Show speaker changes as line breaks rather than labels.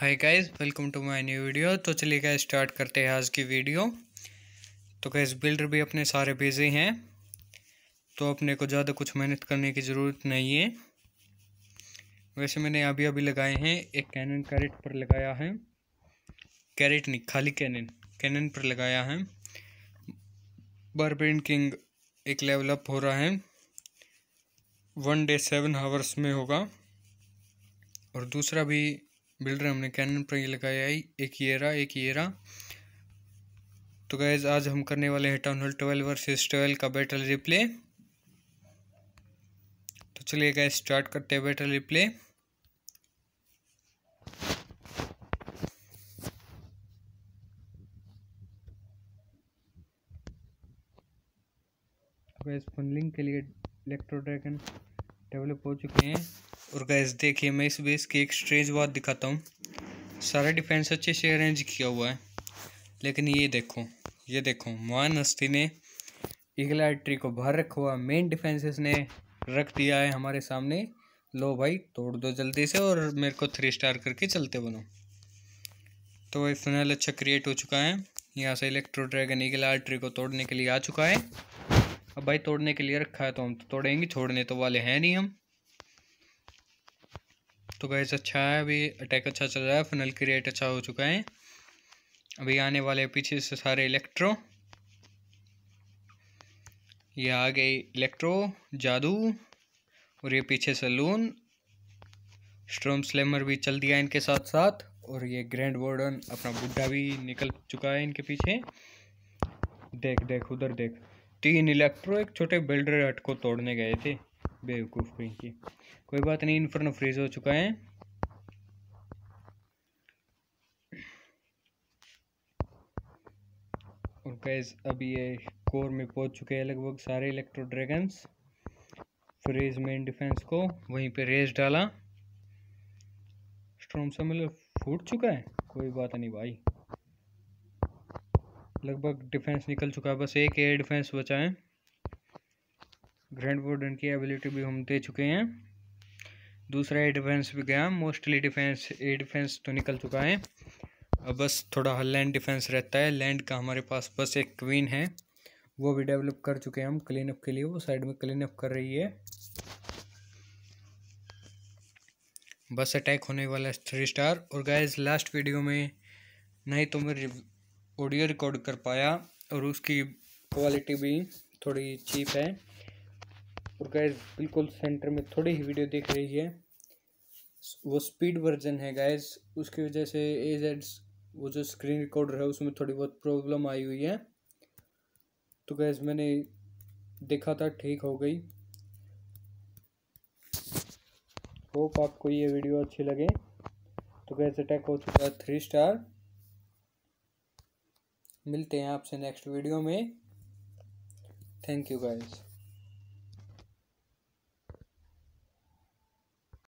hi guys welcome to my new video तो चलिए guys start करते हैं आज की वीडियो तो गाइस बिल्डर भी अपने सारे बिजी हैं तो अपने को ज़्यादा कुछ मेहनत करने की ज़रूरत नहीं है वैसे मैंने अभी अभी लगाए हैं एक कैनन कैरेट पर लगाया है कैरेट नहीं खाली कैनन कैनन पर लगाया है बर्बेन किंग एक लेवल अप हो रहा है वन डे सेवन हावर्स में होगा और दूसरा भी बिल्डर हमने कैनन पर ये लगाया है एक येरा एक येरा तो गैज आज हम करने वाले हैं town hall twelve versus twelve का बैटल रिप्ले तो चलिए गैज स्टार्ट करते हैं बैटल रिप्ले तो गैस फनलिंग के लिए इलेक्ट्रो ड्रैगन डेवलप हो चुके हैं और गैस देखिए मैं इस बेस की एक स्ट्रेज बात दिखाता हूँ सारा डिफेंस अच्छे से अरेंज किया हुआ है लेकिन ये देखो ये देखो मोहन हस्ती ने ईगल आर्ट्री को बाहर रखा हुआ मेन डिफेंसेस ने रख दिया है हमारे सामने लो भाई तोड़ दो जल्दी से और मेरे को थ्री स्टार करके चलते बनो तो ये फिनल अच्छा क्रिएट हो चुका है यहाँ से इलेक्ट्रो ड्रैगन ईगल आर्ट्री को तोड़ने के लिए आ चुका है अब भाई तोड़ने के लिए रखा है तो हम तो तोड़ेंगे छोड़ने तो वाले हैं नहीं हम तो गैस अच्छा है अभी अटैक अच्छा चल रहा है फनल की रेट अच्छा हो चुका है अभी आने वाले पीछे से सारे इलेक्ट्रो ये आ गए इलेक्ट्रो जादू और ये पीछे सलून स्ट्रोम स्लेमर भी चल दिया इनके साथ साथ और ये ग्रैंड वार्डन अपना बुढ़ा भी निकल चुका है इनके पीछे देख देख उधर देख तीन इलेक्ट्रो एक छोटे बिल्डर हट को तोड़ने गए थे बेवकूफ़ कहीं की कोई बात नहीं इन्फर्न फ्रीज हो चुका है और गैस अभी ये कोर में पहुंच चुके हैं लगभग सारे electro dragons freeze main defence को वहीं पे रेस डाला स्ट्रॉम मतलब फूट चुका है कोई बात नहीं भाई लगभग डिफेंस निकल चुका है बस एक एयर डिफेंस बचा है ग्रैंड वार्डन की एबिलिटी भी हम दे चुके हैं दूसरा ए डिफेंस भी गया मोस्टली डिफेंस ए डिफेंस तो निकल चुका है अब बस थोड़ा लैंड डिफेंस रहता है लैंड का हमारे पास बस एक क्वीन है वो भी डेवलप कर चुके हैं हम क्लीन अप के लिए वो साइड में क्लीन अप कर रही है बस अटैक होने वाला है थ्री स्टार और गाइज लास्ट वीडियो में नहीं तो मैं ऑडियो रिकॉर्ड कर पाया और उसकी क्वालिटी भी थोड़ी चीप है और गाइज बिल्कुल सेंटर में थोड़ी ही वीडियो देख रही है वो स्पीड वर्जन है गाइज उसकी वजह से ए जेड वो जो स्क्रीन रिकॉर्डर है उसमें थोड़ी बहुत प्रॉब्लम आई हुई है तो गैस मैंने देखा था ठीक हो गई होप आपको ये वीडियो अच्छी लगे तो गैस अटैक हो चुका है थ्री स्टार मिलते हैं आपसे नेक्स्ट वीडियो में थैंक यू गाइज